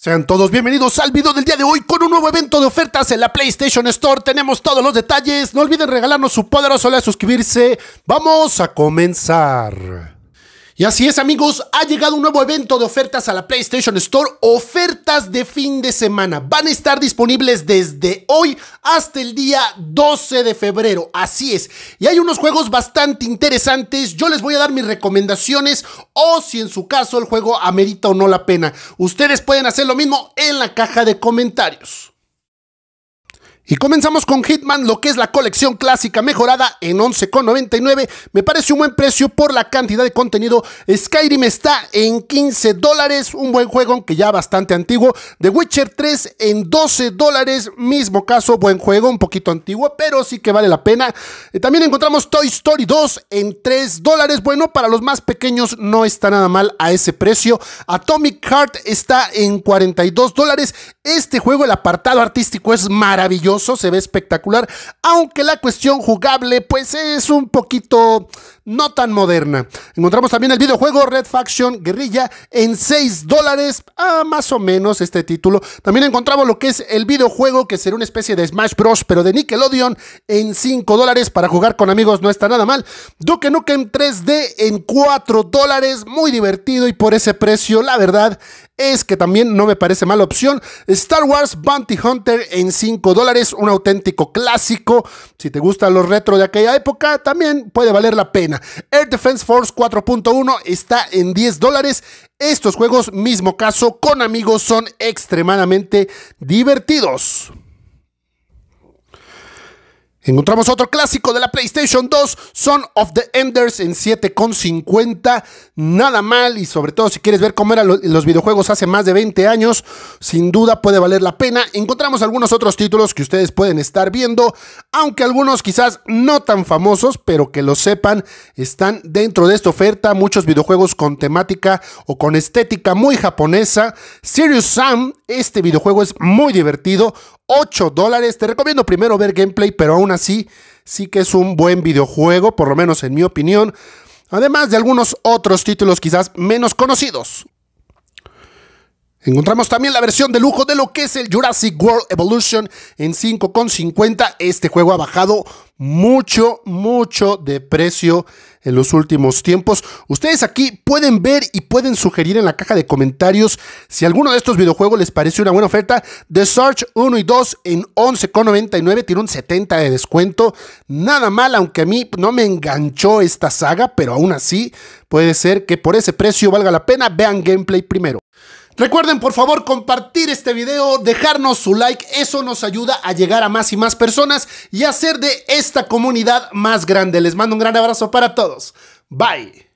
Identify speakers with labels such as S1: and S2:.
S1: Sean todos bienvenidos al video del día de hoy con un nuevo evento de ofertas en la PlayStation Store. Tenemos todos los detalles. No olviden regalarnos su poderoso like, suscribirse. Vamos a comenzar. Y así es amigos, ha llegado un nuevo evento de ofertas a la PlayStation Store, ofertas de fin de semana. Van a estar disponibles desde hoy hasta el día 12 de febrero, así es. Y hay unos juegos bastante interesantes, yo les voy a dar mis recomendaciones o si en su caso el juego amerita o no la pena. Ustedes pueden hacer lo mismo en la caja de comentarios. Y comenzamos con Hitman, lo que es la colección clásica mejorada en 11,99. Me parece un buen precio por la cantidad de contenido. Skyrim está en 15 dólares, un buen juego, aunque ya bastante antiguo. The Witcher 3 en 12 dólares, mismo caso, buen juego, un poquito antiguo, pero sí que vale la pena. Eh, también encontramos Toy Story 2 en 3 dólares. Bueno, para los más pequeños no está nada mal a ese precio. Atomic Heart está en 42 dólares. Este juego, el apartado artístico es maravilloso se ve espectacular, aunque la cuestión jugable pues es un poquito no tan moderna. Encontramos también el videojuego Red Faction Guerrilla en 6 dólares, ah, más o menos este título. También encontramos lo que es el videojuego que será una especie de Smash Bros, pero de Nickelodeon en 5 dólares para jugar con amigos, no está nada mal. Duke Nukem 3D en 4 dólares, muy divertido y por ese precio, la verdad, es que también no me parece mala opción. Star Wars Bounty Hunter en 5 dólares, un auténtico clásico. Si te gustan los retro de aquella época, también puede valer la pena. Air Defense Force 4.1 está en 10 dólares. Estos juegos, mismo caso, con amigos son extremadamente divertidos. Encontramos otro clásico de la PlayStation 2, Son of the Enders en 7,50. Nada mal y sobre todo si quieres ver cómo eran los videojuegos hace más de 20 años, sin duda puede valer la pena. Encontramos algunos otros títulos que ustedes pueden estar viendo, aunque algunos quizás no tan famosos, pero que lo sepan, están dentro de esta oferta. Muchos videojuegos con temática o con estética muy japonesa. Serious Sam, este videojuego es muy divertido. 8 dólares. Te recomiendo primero ver gameplay, pero aún así sí que es un buen videojuego, por lo menos en mi opinión. Además de algunos otros títulos quizás menos conocidos. Encontramos también la versión de lujo de lo que es el Jurassic World Evolution en 5,50. Este juego ha bajado mucho, mucho de precio en los últimos tiempos. Ustedes aquí pueden ver y pueden sugerir en la caja de comentarios si alguno de estos videojuegos les parece una buena oferta. The Search 1 y 2 en 11,99 tiene un 70 de descuento. Nada mal, aunque a mí no me enganchó esta saga, pero aún así puede ser que por ese precio valga la pena. Vean gameplay primero. Recuerden por favor compartir este video, dejarnos su like, eso nos ayuda a llegar a más y más personas y hacer de esta comunidad más grande. Les mando un gran abrazo para todos. Bye.